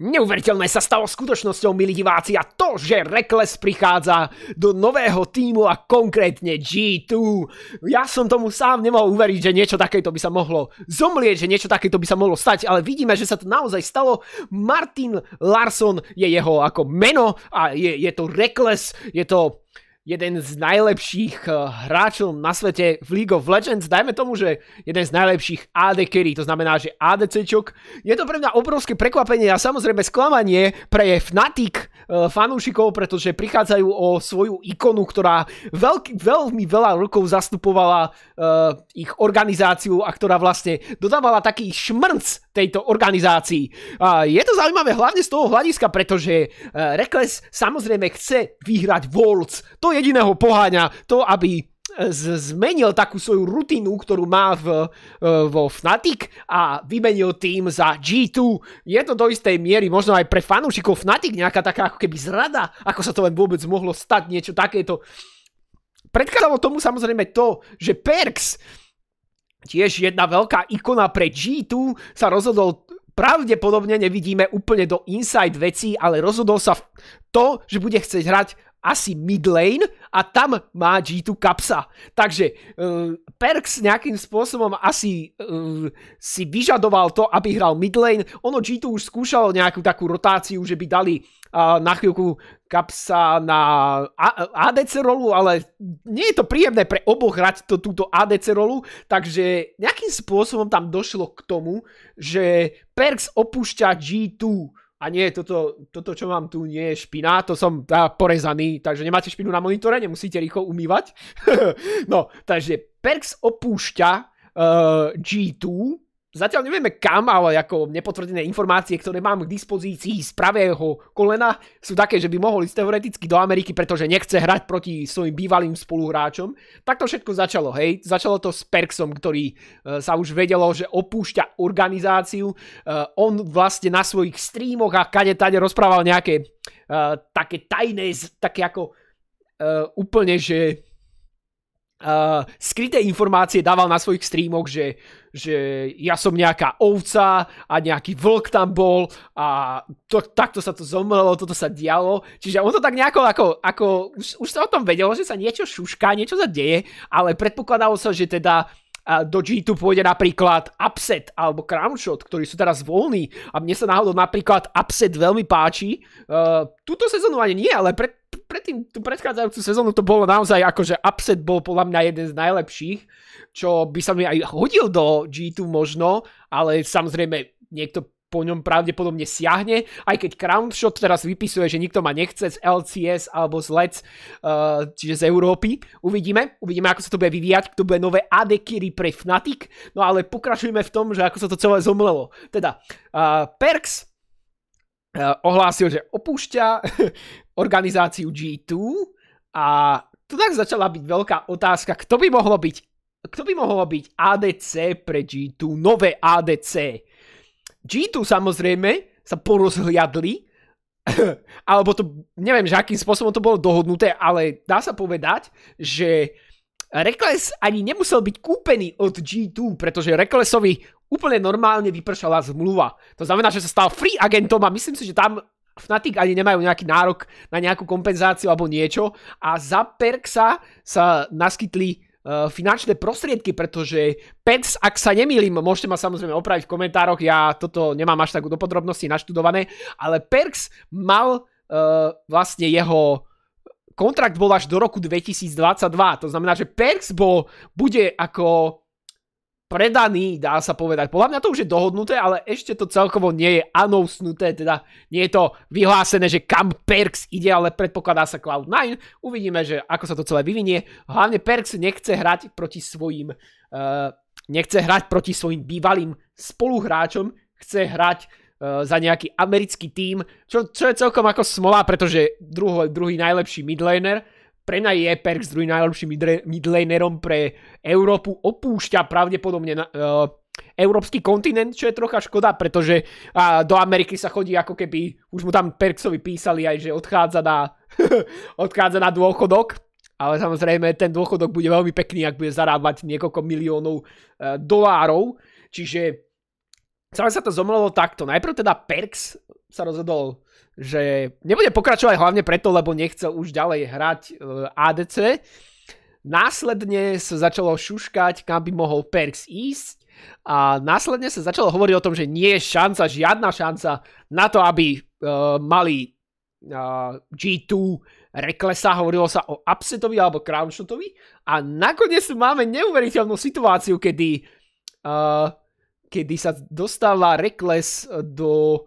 Neuveriteľné sa stalo skutočnosťou, milí diváci, a to, že Rekles prichádza do nového týmu a konkrétne G2. Ja som tomu sám nemohol uveriť, že niečo takéto by sa mohlo zomlieť, že niečo takéto by sa mohlo stať, ale vidíme, že sa to naozaj stalo. Martin Larson je jeho ako meno a je, je to Rekles, je to jeden z najlepších eh, hráčov na svete v League of Legends. Dajme tomu, že jeden z najlepších AD carry, to znamená, že ADCčok. Je to pre mňa obrovské prekvapenie a samozrejme sklamanie pre Fnatic, E, fanúšikov, pretože prichádzajú o svoju ikonu, ktorá veľký, veľmi veľa rokov zastupovala uh, ich organizáciu a ktorá vlastne dodávala taký šmrnc tejto organizácii. A je to zaujímavé hlavne z toho hľadiska, pretože uh, e, Rekles samozrejme chce vyhrať Worlds. To jediného poháňa to, aby zmenil takú svoju rutinu, ktorú má v, e, vo Fnatic a vymenil tým za G2. Je to do istej miery možno aj pre fanúšikov Fnatic nejaká taká ako keby zrada, ako sa to len vôbec mohlo stať niečo takéto. Predkladalo tomu samozrejme to, že Perks, tiež jedna veľká ikona pre G2, sa rozhodol pravdepodobne nevidíme úplne do inside veci, ale rozhodol sa to, že bude chcieť hrať asi mid lane a tam má G2 kapsa. Takže uh, Perks nejakým spôsobom asi uh, si vyžadoval to, aby hral mid lane. Ono G2 už skúšalo nejakú takú rotáciu, že by dali uh, na chvíľku kapsa na A- ADC rolu, ale nie je to príjemné pre oboch hrať to, túto ADC rolu, takže nejakým spôsobom tam došlo k tomu, že Perks opúšťa G2 a nie, toto, toto, čo mám tu, nie je špina, to som tá, porezaný, takže nemáte špinu na monitore, nemusíte rýchlo umývať. no, takže Perks opúšťa uh, eh, G2, Zatiaľ nevieme kam, ale ako nepotvrdené informácie, ktoré mám k dispozícii z pravého kolena, sú také, že by mohol ísť teoreticky do Ameriky, pretože nechce hrať proti svojim bývalým spoluhráčom. Tak to všetko začalo, hej. Začalo to s Perksom, ktorý e, sa už vedelo, že opúšťa organizáciu. E, on vlastne na svojich streamoch a kade tade rozprával nejaké e, také tajné, také ako e, úplne, že e, skryté informácie dával na svojich streamoch, že že ja som nejaká ovca a nejaký vlk tam bol a to, takto sa to zomrelo, toto sa dialo. Čiže on to tak nejako, ako, ako už, už sa o tom vedelo, že sa niečo šušká, niečo sa deje, ale predpokladalo sa, že teda do G2 pôjde napríklad Upset alebo Crownshot, ktorí sú teraz voľní a mne sa náhodou napríklad Upset veľmi páči. Uh, túto sezónu ani nie, ale pred, predtým, tú predchádzajúcu sezónu to bolo naozaj ako že upset bol podľa mňa jeden z najlepších, čo by sa mi aj hodil do G2 možno, ale samozrejme niekto po ňom pravdepodobne siahne, aj keď Crownshot teraz vypisuje, že nikto ma nechce z LCS alebo z LEC, uh, čiže z Európy. Uvidíme, uvidíme, ako sa to bude vyvíjať, kto bude nové AD Kiri pre Fnatic, no ale pokračujeme v tom, že ako sa to celé zomlelo. Teda, uh, Perks E, ohlásil, že opúšťa organizáciu G2 a tu tak začala byť veľká otázka, kto by mohlo byť kto by mohlo byť ADC pre G2, nové ADC. G2 samozrejme sa porozhliadli, alebo to, neviem, že akým spôsobom to bolo dohodnuté, ale dá sa povedať, že Rekles ani nemusel byť kúpený od G2, pretože Reklesovi úplne normálne vypršala zmluva. To znamená, že sa stal free agentom a myslím si, že tam Fnatic ani nemajú nejaký nárok na nejakú kompenzáciu alebo niečo a za Perksa sa naskytli e, finančné prostriedky, pretože PETS, ak sa nemýlim, môžete ma samozrejme opraviť v komentároch, ja toto nemám až tak do podrobností naštudované, ale Perks mal e, vlastne jeho kontrakt bol až do roku 2022, to znamená, že Perks bol, bude ako predaný, dá sa povedať. Podľa mňa to už je dohodnuté, ale ešte to celkovo nie je anousnuté, teda nie je to vyhlásené, že kam Perks ide, ale predpokladá sa Cloud9. Uvidíme, že ako sa to celé vyvinie. Hlavne Perks nechce hrať proti svojim uh, nechce hrať proti svojim bývalým spoluhráčom, chce hrať E, za nejaký americký tím, čo, čo je celkom ako smola, pretože druho, druhý najlepší midlaner, pre na je Perks druhý najlepším midlanerom pre Európu, opúšťa pravdepodobne na, uh, európsky kontinent, čo je trocha škoda, pretože uh, do Ameriky sa chodí ako keby, už mu tam Perksovi písali aj, že odchádza na, odchádza na dôchodok, ale samozrejme ten dôchodok bude veľmi pekný, ak bude zarábať niekoľko miliónov uh, dolárov, čiže Celé sa to zomlelo takto. Najprv teda Perks sa rozhodol, že nebude pokračovať hlavne preto, lebo nechcel už ďalej hrať e, ADC. Následne sa začalo šuškať, kam by mohol Perks ísť a následne sa začalo hovoriť o tom, že nie je šanca, žiadna šanca na to, aby uh, mali uh, e, G2 reklesa, hovorilo sa o upsetovi alebo crownshotovi a nakoniec máme neuveriteľnú situáciu, kedy uh, kedy sa dostáva Rekles e, do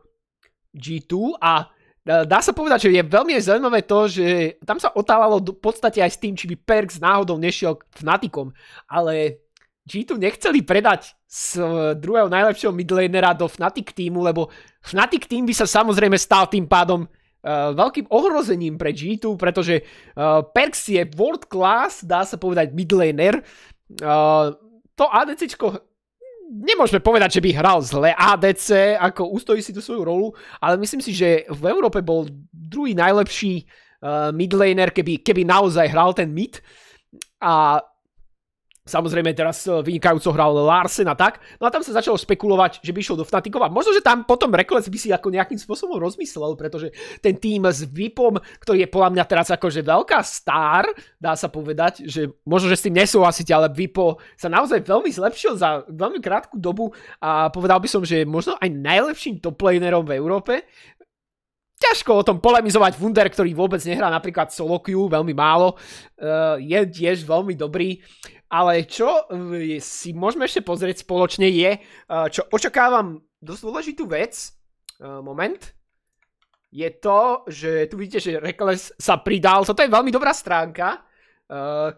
G2 a e, dá sa povedať, že je veľmi zaujímavé to, že tam sa otávalo v podstate aj s tým, či by Perks náhodou nešiel k Fnaticom, ale G2 nechceli predať z e, druhého najlepšieho midlanera do Fnatic týmu, lebo Fnatic tým by sa samozrejme stal tým pádom Uh, veľkým ohrozením pre G2, pretože uh, Perks je world class, dá sa povedať midlaner. Uh, to ADCčko nemôžeme povedať, že by hral zle ADC, ako ustojí si tú svoju rolu, ale myslím si, že v Európe bol druhý najlepší uh, midlaner, keby, keby naozaj hral ten mid. A Samozrejme teraz e, vynikajúco hral Larsen a tak. No a tam sa začalo špekulovať, že by išiel do Fnaticova. Možno, že tam potom rekles by si ako nejakým spôsobom rozmyslel, pretože ten tým s VIPom, ktorý je podľa mňa teraz akože veľká star, dá sa povedať, že možno, že s tým nesúhlasíte, ale VIPo sa naozaj veľmi zlepšil za veľmi krátku dobu a povedal by som, že je možno aj najlepším toplanerom v Európe ťažko o tom polemizovať. Wunder, ktorý vôbec nehrá napríklad solo queue, veľmi málo, eh, je tiež veľmi dobrý. Ale čo eh, si môžeme ešte pozrieť spoločne je, eh, čo očakávam dosť dôležitú vec, moment, je to, že tu vidíte, že Reckless sa pridal. Toto je veľmi dobrá stránka.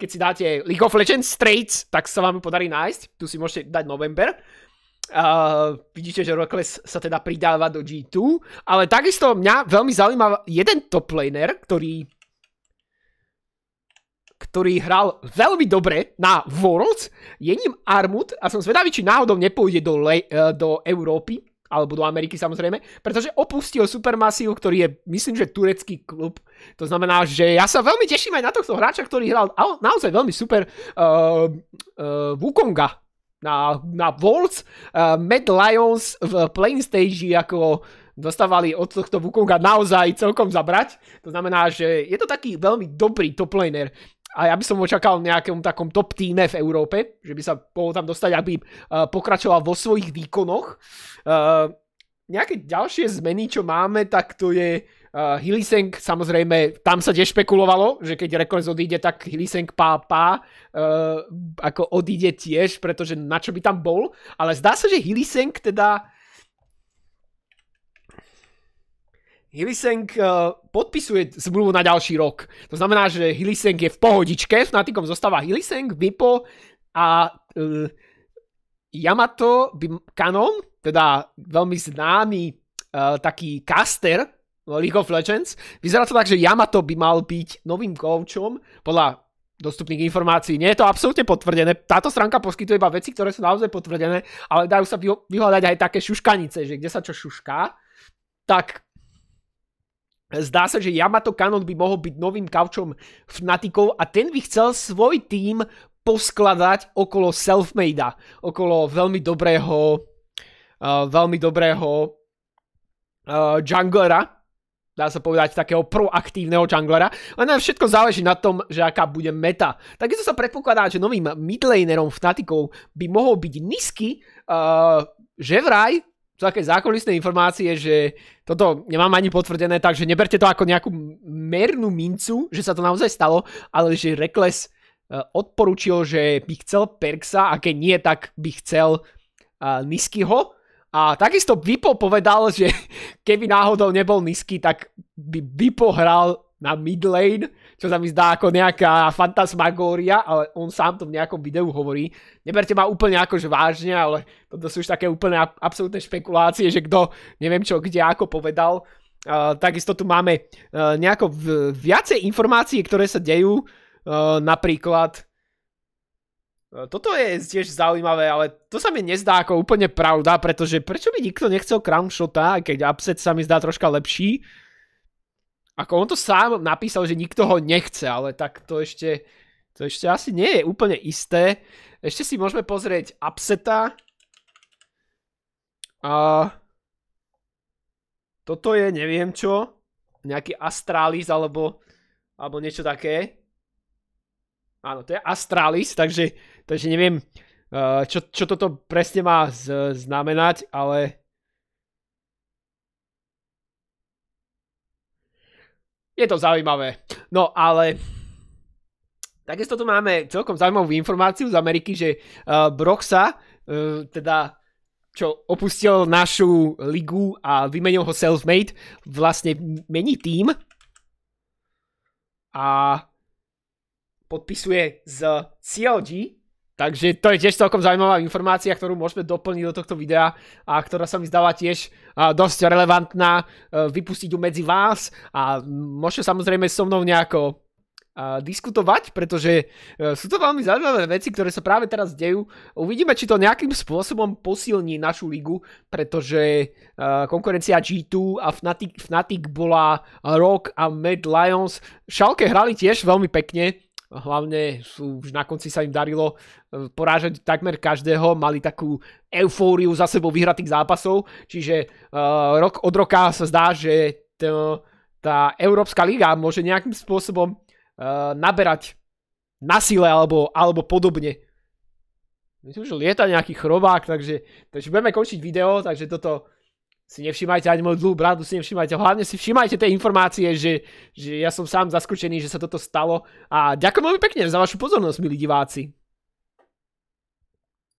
Keď si dáte League of Legends Straits, tak sa vám podarí nájsť. Tu si môžete dať november. Uh, vidíte, že Rokles sa teda pridáva do G2, ale takisto mňa veľmi zaujímav jeden top laner, ktorý ktorý hral veľmi dobre na Worlds, je ním Armut a som zvedavý, či náhodou nepôjde do, Le e, do Európy, alebo do Ameriky samozrejme, pretože opustil Supermassive, ktorý je, myslím, že turecký klub. To znamená, že ja sa veľmi teším aj na tohto hráča, ktorý hral naozaj veľmi super uh, uh, Wukonga na, na Wolves. Uh, Mad Lions v Plain Stage ako dostávali od tohto Wukonga naozaj celkom zabrať. To znamená, že je to taký veľmi dobrý top laner. A ja by som očakal nejakom takom top týme v Európe, že by sa mohol tam dostať, aby uh, pokračoval vo svojich výkonoch. Uh, nejaké ďalšie zmeny, čo máme, tak to je Uh, eh, Hilisenk, samozrejme, tam sa tiež špekulovalo, že keď Rekoles odíde, tak Hilisenk pá pá uh, eh, ako odíde tiež, pretože na čo by tam bol. Ale zdá sa, že Hilisenk teda... Hilisenk uh, eh, podpisuje zmluvu na ďalší rok. To znamená, že Hilliseng je v pohodičke, v Natikom zostáva Hilisenk, Vipo a uh, Yamato Kanon, teda veľmi známy uh, taký caster, League of Legends. Vyzerá to tak, že Yamato by mal byť novým koučom, podľa dostupných informácií. Nie je to absolútne potvrdené. Táto stránka poskytuje iba veci, ktoré sú naozaj potvrdené, ale dajú sa vyhľadať aj také šuškanice, že kde sa čo šušká. Tak zdá sa, že Yamato Kanon by mohol byť novým kaučom Fnaticov a ten by chcel svoj tým poskladať okolo selfmadea, okolo veľmi dobrého eh, veľmi dobrého eh, junglera, dá sa povedať, takého proaktívneho junglera. Len na všetko záleží na tom, že aká bude meta. Takisto sa predpokladá, že novým midlanerom Fnaticov by mohol byť Nisky, uh, že vraj sú také zákonlistné informácie, že toto nemám ani potvrdené, takže neberte to ako nejakú mernú mincu, že sa to naozaj stalo, ale že Rekles uh, eh, odporučil, že by chcel Perksa a keď nie, tak by chcel uh, Niskyho a takisto Vipo povedal, že keby náhodou nebol nízky, tak by Vipo hral na mid lane, čo sa mi zdá ako nejaká fantasmagória, ale on sám to v nejakom videu hovorí. Neberte ma úplne akože vážne, ale toto sú už také úplne absolútne špekulácie, že kto neviem čo, kde ako povedal. takisto tu máme e, nejako viacej informácií, ktoré sa dejú. E, napríklad E, toto je tiež zaujímavé, ale to sa mi nezdá ako úplne pravda, pretože prečo by nikto nechcel crownshota, keď upset sa mi zdá troška lepší? Ako on to sám napísal, že nikto ho nechce, ale tak to ešte, to ešte asi nie je úplne isté. Ešte si môžeme pozrieť upseta. A toto je, neviem čo, nejaký Astralis alebo, alebo niečo také. Áno, to je Astralis, takže Takže neviem, eh, čo, čo toto presne má znamenať, ale... Je to zaujímavé. No ale... Takisto tu máme celkom zaujímavú informáciu z Ameriky, že eh, Broxa, eh, teda čo opustil našu ligu a vymenil ho Selfmade, vlastne mení tým a podpisuje z CLG, Takže to je tiež celkom zaujímavá informácia, ktorú môžeme doplniť do tohto videa a ktorá sa mi zdáva tiež dosť relevantná e, vypustiť ju medzi vás a môžete samozrejme so mnou nejako diskutovať, pretože e, sú to veľmi zaujímavé veci, ktoré sa práve teraz dejú. Uvidíme, či to nejakým spôsobom posilní našu ligu, pretože e, konkurencia G2 a Fnatic, Fnatic bola Rock a Mad Lions. Šalke hrali tiež veľmi pekne, hlavne sú, už na konci sa im darilo e, porážať takmer každého, mali takú eufóriu za sebou vyhratých zápasov, čiže uh, rok od roka sa zdá, že to, tá Európska liga môže nejakým spôsobom uh, naberať na sile alebo, alebo podobne. Myslím, že lieta nejaký chrobák, takže, takže budeme končiť video, takže toto si nevšímajte ani môj dlhú bradu, si nevšímajte. Hlavne si všímajte tie informácie, že, že ja som sám zaskočený, že sa toto stalo. A ďakujem veľmi pekne za vašu pozornosť, milí diváci.